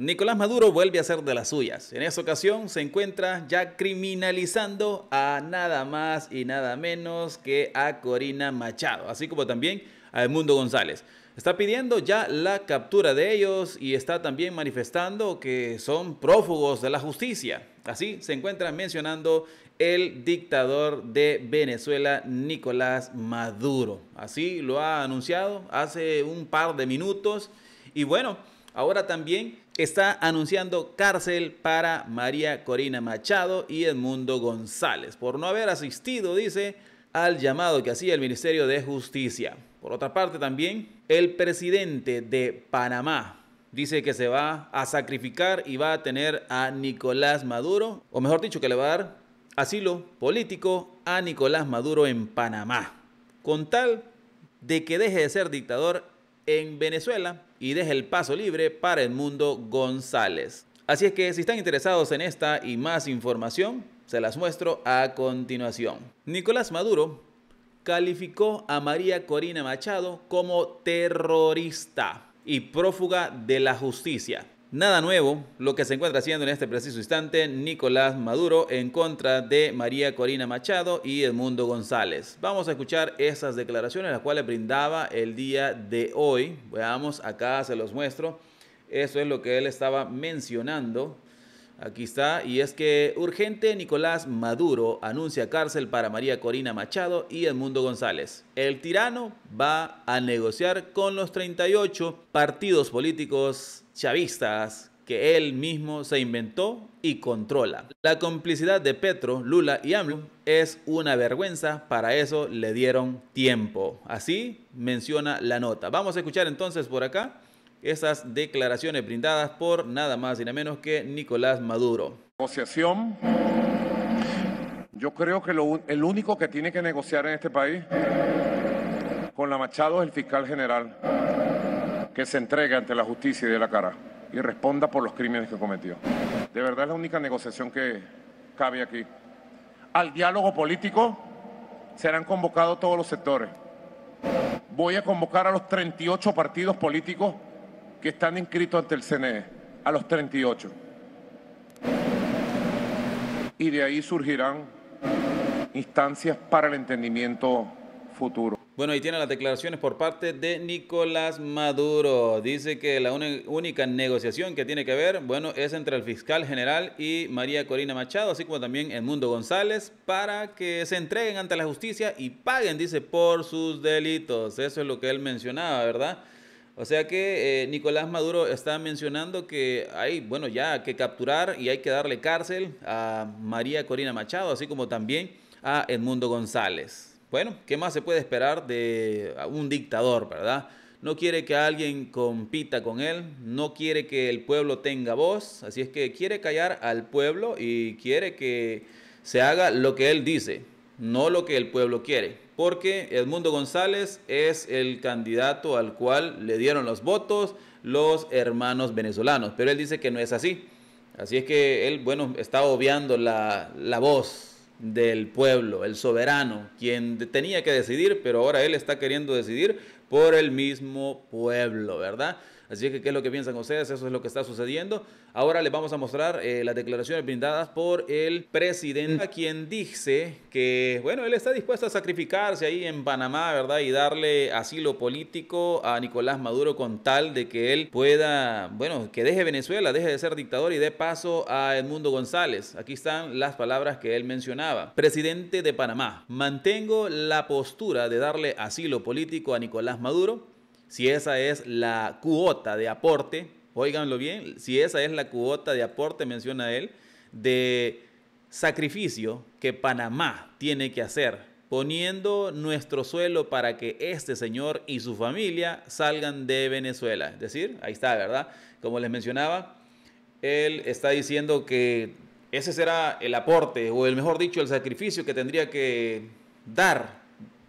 Nicolás Maduro vuelve a ser de las suyas. En esta ocasión se encuentra ya criminalizando a nada más y nada menos que a Corina Machado, así como también a Edmundo González. Está pidiendo ya la captura de ellos y está también manifestando que son prófugos de la justicia. Así se encuentra mencionando el dictador de Venezuela, Nicolás Maduro. Así lo ha anunciado hace un par de minutos. Y bueno, ahora también está anunciando cárcel para María Corina Machado y Edmundo González por no haber asistido, dice, al llamado que hacía el Ministerio de Justicia. Por otra parte, también el presidente de Panamá dice que se va a sacrificar y va a tener a Nicolás Maduro, o mejor dicho, que le va a dar asilo político a Nicolás Maduro en Panamá, con tal de que deje de ser dictador en Venezuela y deja el paso libre para el mundo González. Así es que si están interesados en esta y más información, se las muestro a continuación. Nicolás Maduro calificó a María Corina Machado como terrorista y prófuga de la justicia. Nada nuevo lo que se encuentra haciendo en este preciso instante Nicolás Maduro en contra de María Corina Machado y Edmundo González. Vamos a escuchar esas declaraciones las cuales brindaba el día de hoy. Veamos, acá se los muestro. Eso es lo que él estaba mencionando Aquí está, y es que urgente Nicolás Maduro anuncia cárcel para María Corina Machado y Edmundo González. El tirano va a negociar con los 38 partidos políticos chavistas que él mismo se inventó y controla. La complicidad de Petro, Lula y AMLO es una vergüenza, para eso le dieron tiempo. Así menciona la nota. Vamos a escuchar entonces por acá esas declaraciones brindadas por nada más y nada menos que Nicolás Maduro. Negociación. Yo creo que el único que tiene que negociar en este país con la Machado es el fiscal general, que se entregue ante la justicia y de la cara y responda por los crímenes que cometió. De verdad es la única negociación que cabe aquí. Al diálogo político serán convocados todos los sectores. Voy a convocar a los 38 partidos políticos que están inscritos ante el CNE, a los 38. Y de ahí surgirán instancias para el entendimiento futuro. Bueno, ahí tienen las declaraciones por parte de Nicolás Maduro. Dice que la única negociación que tiene que ver, bueno, es entre el fiscal general y María Corina Machado, así como también Edmundo González, para que se entreguen ante la justicia y paguen, dice, por sus delitos. Eso es lo que él mencionaba, ¿verdad? O sea que eh, Nicolás Maduro está mencionando que hay, bueno, ya que capturar y hay que darle cárcel a María Corina Machado, así como también a Edmundo González. Bueno, ¿qué más se puede esperar de un dictador, verdad? No quiere que alguien compita con él, no quiere que el pueblo tenga voz, así es que quiere callar al pueblo y quiere que se haga lo que él dice no lo que el pueblo quiere, porque Edmundo González es el candidato al cual le dieron los votos los hermanos venezolanos, pero él dice que no es así. Así es que él, bueno, está obviando la, la voz del pueblo, el soberano, quien tenía que decidir, pero ahora él está queriendo decidir por el mismo pueblo, ¿verdad? Así que, ¿qué es lo que piensan ustedes? Eso es lo que está sucediendo. Ahora les vamos a mostrar eh, las declaraciones brindadas por el presidente, quien dice que, bueno, él está dispuesto a sacrificarse ahí en Panamá, ¿verdad? Y darle asilo político a Nicolás Maduro con tal de que él pueda, bueno, que deje Venezuela, deje de ser dictador y dé paso a Edmundo González. Aquí están las palabras que él mencionaba. Presidente de Panamá, mantengo la postura de darle asilo político a Nicolás Maduro si esa es la cuota de aporte, oíganlo bien, si esa es la cuota de aporte, menciona él, de sacrificio que Panamá tiene que hacer, poniendo nuestro suelo para que este señor y su familia salgan de Venezuela. Es decir, ahí está, ¿verdad? Como les mencionaba, él está diciendo que ese será el aporte, o el mejor dicho, el sacrificio que tendría que dar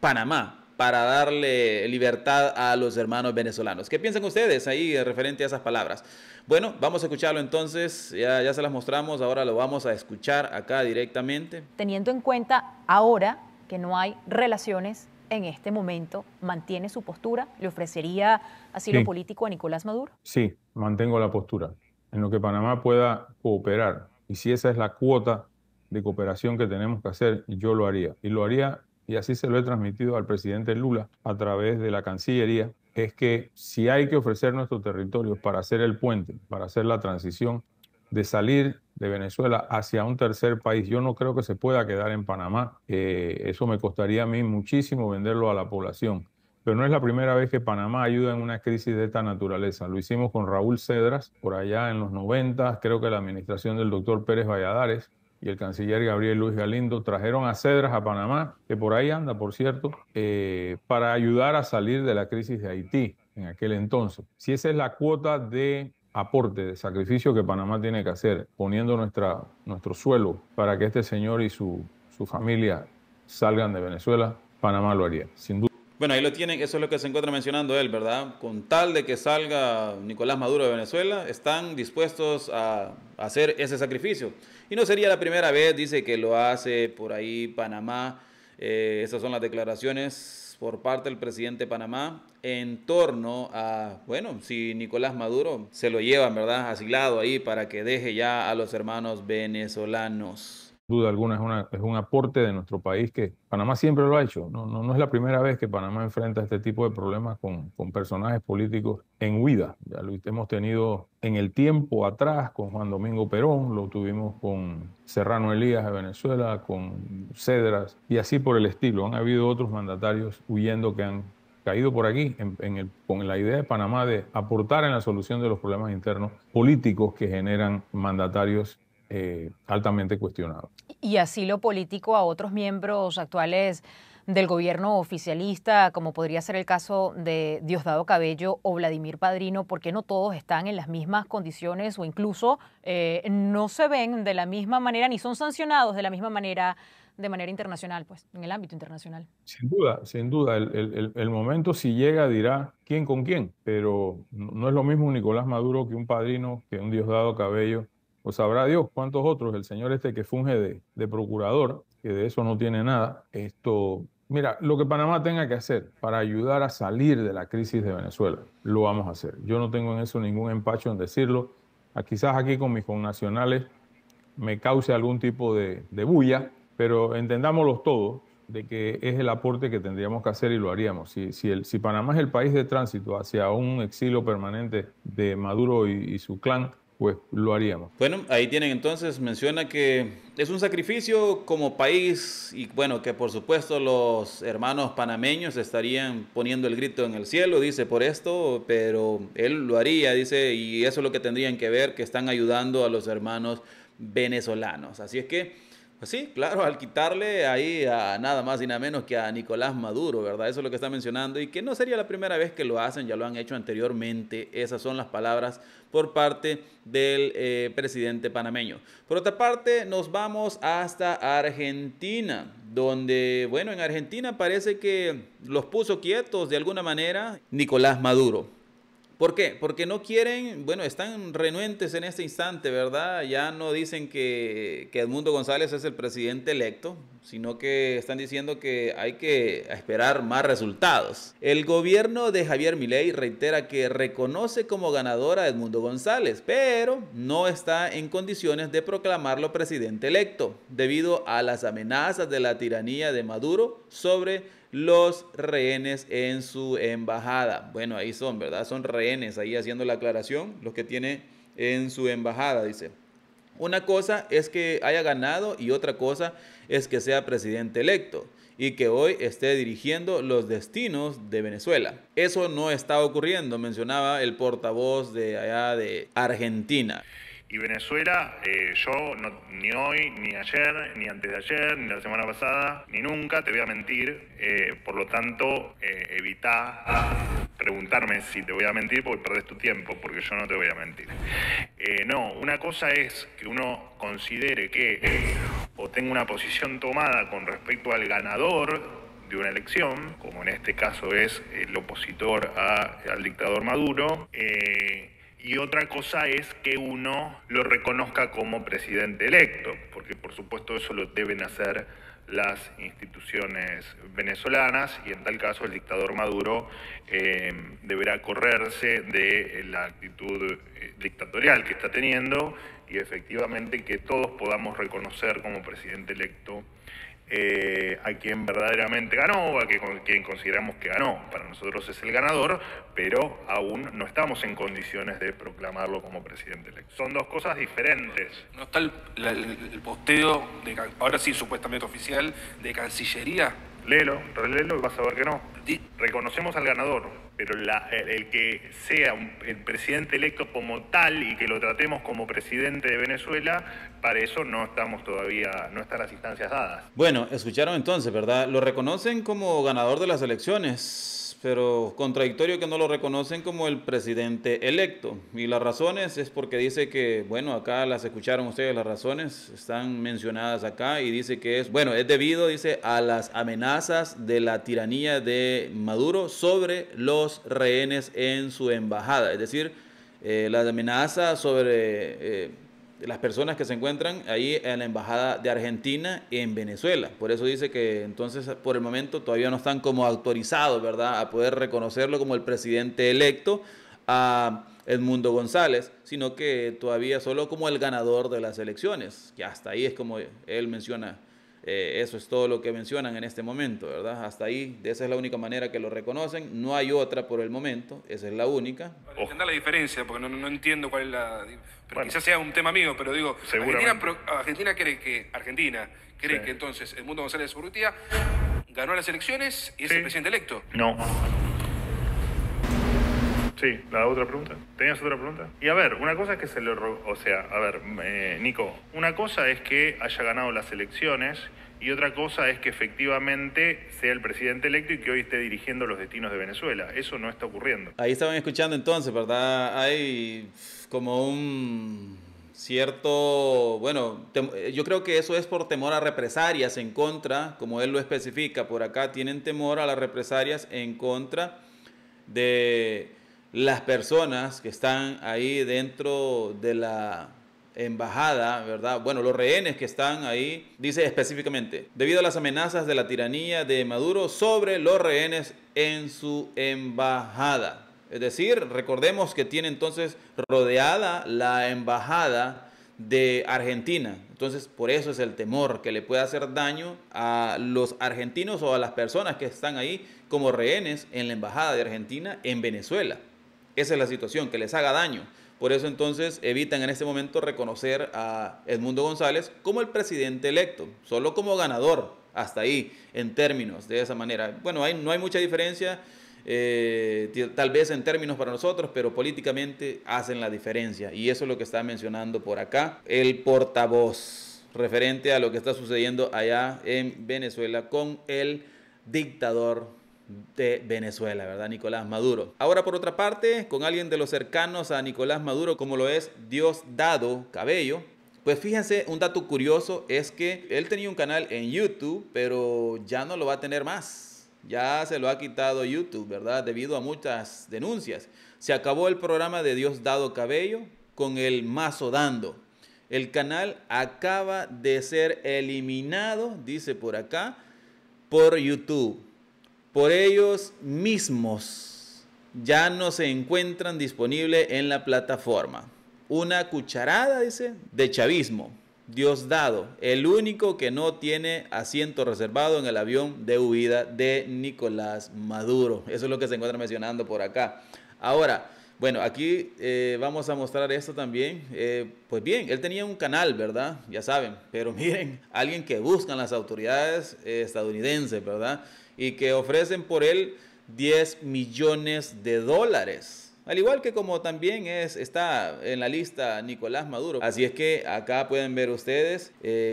Panamá para darle libertad a los hermanos venezolanos. ¿Qué piensan ustedes ahí referente a esas palabras? Bueno, vamos a escucharlo entonces, ya, se las mostramos, ahora lo vamos a escuchar acá directamente. Teniendo en cuenta ahora que no hay relaciones en este momento, ¿mantiene su postura? ¿Le ofrecería asilo político a Nicolás Maduro? Sí, mantengo la postura. En lo que Panamá pueda cooperar, y si esa es la cuota de cooperación que tenemos que hacer, yo lo haría. Y lo haría y así se lo he transmitido al presidente Lula a través de la Cancillería, es que si hay que ofrecer nuestro territorio para hacer el puente, para hacer la transición de salir de Venezuela hacia un tercer país, yo no creo que se pueda quedar en Panamá. Eh, eso me costaría a mí muchísimo venderlo a la población. Pero no es la primera vez que Panamá ayuda en una crisis de esta naturaleza. Lo hicimos con Raúl Cedras por allá en los 90, creo que la administración del doctor Pérez Valladares, y el canciller Gabriel Luis Galindo trajeron a Cedras a Panamá, que por ahí anda, por cierto, eh, para ayudar a salir de la crisis de Haití en aquel entonces. Si esa es la cuota de aporte, de sacrificio que Panamá tiene que hacer, poniendo nuestra, nuestro suelo para que este señor y su, su familia salgan de Venezuela, Panamá lo haría, sin duda. Bueno, ahí lo tienen, eso es lo que se encuentra mencionando él, ¿verdad? Con tal de que salga Nicolás Maduro de Venezuela, están dispuestos a hacer ese sacrificio. Y no sería la primera vez, dice que lo hace por ahí Panamá. Eh, esas son las declaraciones por parte del presidente de Panamá en torno a, bueno, si Nicolás Maduro se lo lleva, ¿verdad? Asilado ahí para que deje ya a los hermanos venezolanos duda alguna es, una, es un aporte de nuestro país que Panamá siempre lo ha hecho. No, no, no es la primera vez que Panamá enfrenta este tipo de problemas con, personajes políticos en huida. Ya lo hemos tenido en el tiempo atrás con Juan Domingo Perón, lo tuvimos con Serrano Elías de Venezuela, con Cedras y así por el estilo. Han habido otros mandatarios huyendo que han caído por aquí el, con la idea de Panamá de aportar en la solución de los problemas internos políticos que generan mandatarios eh, altamente cuestionado. Y así lo político a otros miembros actuales del gobierno oficialista, como podría ser el caso de Diosdado Cabello o Vladimir Padrino, porque no todos están en las mismas condiciones o incluso eh, no se ven de la misma manera ni son sancionados de la misma manera de manera internacional, pues, en el ámbito internacional. Sin duda, sin duda. El, momento si llega dirá quién con quién, pero no es lo mismo Nicolás Maduro que un padrino, que un Diosdado Cabello, o pues sabrá Dios cuántos otros, el señor este que funge de, procurador, que de eso no tiene nada, esto, mira, lo que Panamá tenga que hacer para ayudar a salir de la crisis de Venezuela, lo vamos a hacer. Yo no tengo en eso ningún empacho en decirlo. A, ah, quizás aquí con mis connacionales me cause algún tipo de, bulla, pero entendámoslo todos de que es el aporte que tendríamos que hacer y lo haríamos. Si, si, Panamá es el país de tránsito hacia un exilio permanente de Maduro y su clan, pues lo haríamos. Bueno, ahí tienen entonces, menciona que es un sacrificio como país y bueno, que por supuesto los hermanos panameños estarían poniendo el grito en el cielo, dice, por esto, pero él lo haría, dice, y eso es lo que tendrían que ver, que están ayudando a los hermanos venezolanos. Así es que... Pues sí, claro, al quitarle ahí a nada más y nada menos que a Nicolás Maduro, ¿verdad? Eso es lo que está mencionando y que no sería la primera vez que lo hacen, ya lo han hecho anteriormente. Esas son las palabras por parte del eh, presidente panameño. Por otra parte, nos vamos hasta Argentina, donde, bueno, en Argentina parece que los puso quietos de alguna manera Nicolás Maduro. ¿Por qué? Porque no quieren, bueno, están renuentes en este instante, ¿verdad? Ya no dicen que, que, Edmundo González es el presidente electo, sino que están diciendo que hay que esperar más resultados. El gobierno de Javier Milei reitera que reconoce como ganador a Edmundo González, pero no está en condiciones de proclamarlo presidente electo, debido a las amenazas de la tiranía de Maduro sobre los rehenes en su embajada. Bueno, ahí son, ¿verdad? Son rehenes, ahí haciendo la aclaración, los que tiene en su embajada, dice. Una cosa es que haya ganado y otra cosa es que sea presidente electo y que hoy esté dirigiendo los destinos de Venezuela. Eso no está ocurriendo, mencionaba el portavoz de allá de Argentina. Y Venezuela, eh, yo ni hoy, ni ayer, ni antes de ayer, ni la semana pasada, ni nunca te voy a mentir. Eh, por lo tanto, eh, evita preguntarme si te voy a mentir porque perdés tu tiempo, porque yo no te voy a mentir. no, una cosa es que uno considere que o tenga una posición tomada con respecto al ganador de una elección, como en este caso es el opositor al dictador Maduro, y otra cosa es que uno lo reconozca como presidente electo, porque por supuesto eso lo deben hacer las instituciones venezolanas y en tal caso el dictador Maduro eh, deberá correrse de la actitud eh, dictatorial que está teniendo y efectivamente que todos podamos reconocer como presidente electo eh, a quien verdaderamente ganó, a quien consideramos que ganó. Para nosotros es el ganador, pero aún no estamos en condiciones de proclamarlo como presidente electo. Son dos cosas diferentes. No está el, posteo, de, ahora sí supuestamente oficial, de Cancillería léelo, y vas a ver que no. Reconocemos al ganador, pero el, que sea el presidente electo como tal y que lo tratemos como presidente de Venezuela, para eso no estamos todavía, no están las instancias dadas. Bueno, escucharon entonces, ¿verdad? Lo reconocen como ganador de las elecciones pero contradictorio que no lo reconocen como el presidente electo. Y las razones es porque dice que, bueno, acá las escucharon ustedes, las razones están mencionadas acá y dice que es, bueno, es debido, dice, a las amenazas de la tiranía de Maduro sobre los rehenes en su embajada. Es decir, eh, las amenazas sobre... Eh, las personas que se encuentran ahí en la Embajada de Argentina en Venezuela. Por eso dice que entonces por el momento todavía no están como autorizados, ¿verdad?, a poder reconocerlo como el presidente electo a Edmundo González, sino que todavía solo como el ganador de las elecciones, que hasta ahí es como él menciona eh, eso es todo lo que mencionan en este momento, ¿verdad? Hasta ahí, esa es la única manera que lo reconocen. No hay otra por el momento, esa es la única. Para entender la diferencia, porque no, entiendo cuál es la. quizás sea un tema mío, pero digo, Argentina, Argentina, cree que. Argentina cree que entonces el mundo González Urrutia ganó las elecciones y es el presidente electo. No. Sí, la otra pregunta. ¿Tenías otra pregunta? Y a ver, una cosa es que se le... O sea, a ver, Nico, una cosa es que haya ganado las elecciones y otra cosa es que efectivamente sea el presidente electo y que hoy esté dirigiendo los destinos de Venezuela. Eso no está ocurriendo. Ahí estaban escuchando entonces, ¿verdad? Hay como un cierto, bueno, yo creo que eso es por temor a represalias en contra, como él lo especifica, por acá tienen temor a las represalias en contra de las personas que están ahí dentro de la embajada, ¿verdad? Bueno, los rehenes que están ahí, dice específicamente, debido a las amenazas de la tiranía de Maduro sobre los rehenes en su embajada. Es decir, recordemos que tiene entonces rodeada la embajada de Argentina. Entonces, por eso es el temor que le pueda hacer daño a los argentinos o a las personas que están ahí como rehenes en la embajada de Argentina en Venezuela. Esa es la situación, que les haga daño. Por eso entonces evitan en este momento reconocer a Edmundo González como el presidente electo, solo como ganador, hasta ahí, en términos, de esa manera. Bueno, no hay mucha diferencia, eh, tal vez en términos para nosotros, pero políticamente hacen la diferencia. Y eso es lo que está mencionando por acá el portavoz referente a lo que está sucediendo allá en Venezuela con el dictador de Venezuela, ¿verdad? Nicolás Maduro. Ahora por otra parte, con alguien de los cercanos a Nicolás Maduro, como lo es Dios Dado Cabello, pues fíjense, un dato curioso es que él tenía un canal en YouTube, pero ya no lo va a tener más. Ya se lo ha quitado YouTube, ¿verdad? Debido a muchas denuncias. Se acabó el programa de Dios Dado Cabello con el mazo dando. El canal acaba de ser eliminado, dice por acá, por YouTube por ellos mismos ya no se encuentran disponibles en la plataforma. Una cucharada, dice, de chavismo. Dios dado, el único que no tiene asiento reservado en el avión de huida de Nicolás Maduro. Eso es lo que se encuentra mencionando por acá. Ahora, bueno, aquí eh, vamos a mostrar esto también. Eh, pues bien, él tenía un canal, ¿verdad? Ya saben, pero miren, alguien que buscan las autoridades eh, estadounidenses, ¿verdad? Y que ofrecen por él 10 millones de dólares. Al igual que como también es, está en la lista Nicolás Maduro. Así es que acá pueden ver ustedes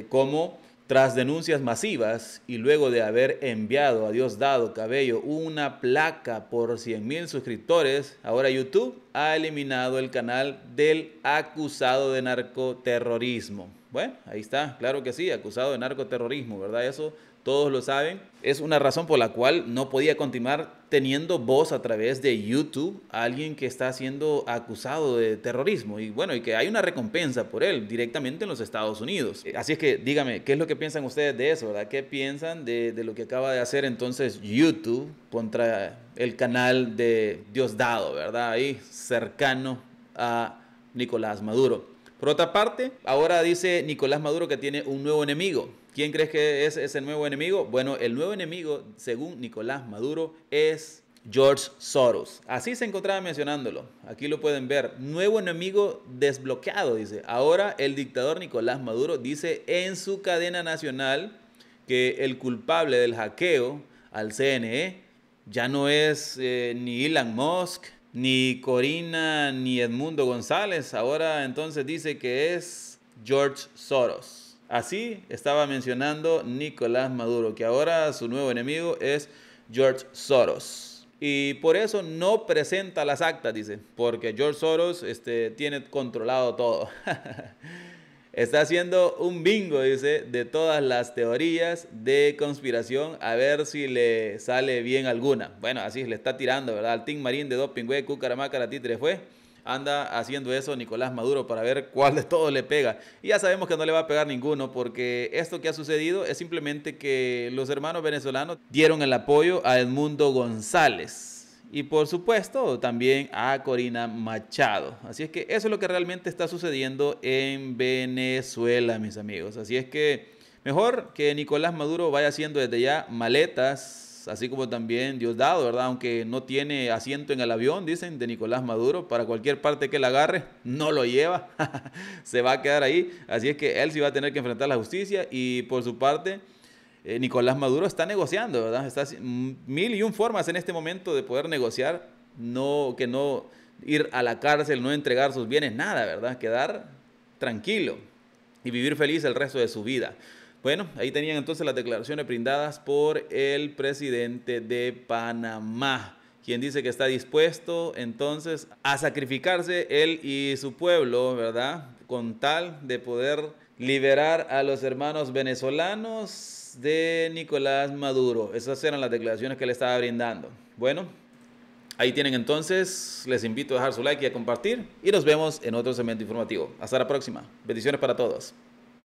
cómo tras denuncias masivas y luego de haber enviado a Diosdado Cabello una placa por mil suscriptores, ahora YouTube ha eliminado el canal del acusado de narcoterrorismo. Bueno, ahí está, claro que sí, acusado de narcoterrorismo, ¿verdad? Eso todos lo saben. Es una razón por la cual no podía continuar teniendo voz a través de YouTube a alguien que está siendo acusado de terrorismo. Y bueno, y que hay una recompensa por él directamente en los Estados Unidos. Eh, así es que dígame, ¿qué es lo que piensan ustedes de eso? ¿verdad? ¿Qué piensan de, de lo que acaba de hacer entonces YouTube contra el canal de Diosdado, ¿verdad? Ahí cercano a Nicolás Maduro. Por otra parte, ahora dice Nicolás Maduro que tiene un nuevo enemigo. ¿Quién crees que es ese nuevo enemigo? Bueno, el nuevo enemigo, según Nicolás Maduro, es George Soros. Así se encontraba mencionándolo. Aquí lo pueden ver. Nuevo enemigo desbloqueado, dice. Ahora el dictador Nicolás Maduro dice en su cadena nacional que el culpable del hackeo al CNE ya no es eh, ni Elon Musk, ni Corina ni Edmundo González. Ahora entonces dice que es George Soros. Así estaba mencionando Nicolás Maduro, que ahora su nuevo enemigo es George Soros. Y por eso no presenta las actas, dice, porque George Soros este, tiene controlado todo. Está haciendo un bingo, dice, de todas las teorías de conspiración, a ver si le sale bien alguna. Bueno, así le está tirando, ¿verdad? Al Team Marín de Doping, güey, Cucaramácara, Titre fue. Anda haciendo eso Nicolás Maduro para ver cuál de todos le pega. Y ya sabemos que no le va a pegar ninguno, porque esto que ha sucedido es simplemente que los hermanos venezolanos dieron el apoyo a Edmundo González y por supuesto también a Corina Machado. Así es que eso es lo que realmente está sucediendo en Venezuela, mis amigos. Así es que mejor que Nicolás Maduro vaya haciendo desde ya maletas, así como también Diosdado, ¿verdad? Aunque no tiene asiento en el avión, dicen, de Nicolás Maduro, para cualquier parte que él agarre, no lo lleva, se va a quedar ahí. Así es que él sí va a tener que enfrentar la justicia y por su parte... Eh, Nicolás Maduro está negociando, ¿verdad? Está mil y un formas en este momento de poder negociar, no, que no ir a la cárcel, no entregar sus bienes, nada, ¿verdad? Quedar tranquilo y vivir feliz el resto de su vida. Bueno, ahí tenían entonces las declaraciones brindadas por el presidente de Panamá, quien dice que está dispuesto entonces a sacrificarse él y su pueblo, ¿verdad? Con tal de poder liberar a los hermanos venezolanos de Nicolás Maduro. Esas eran las declaraciones que le estaba brindando. Bueno, ahí tienen entonces. Les invito a dejar su like y a compartir. Y nos vemos en otro segmento informativo. Hasta la próxima. Bendiciones para todos.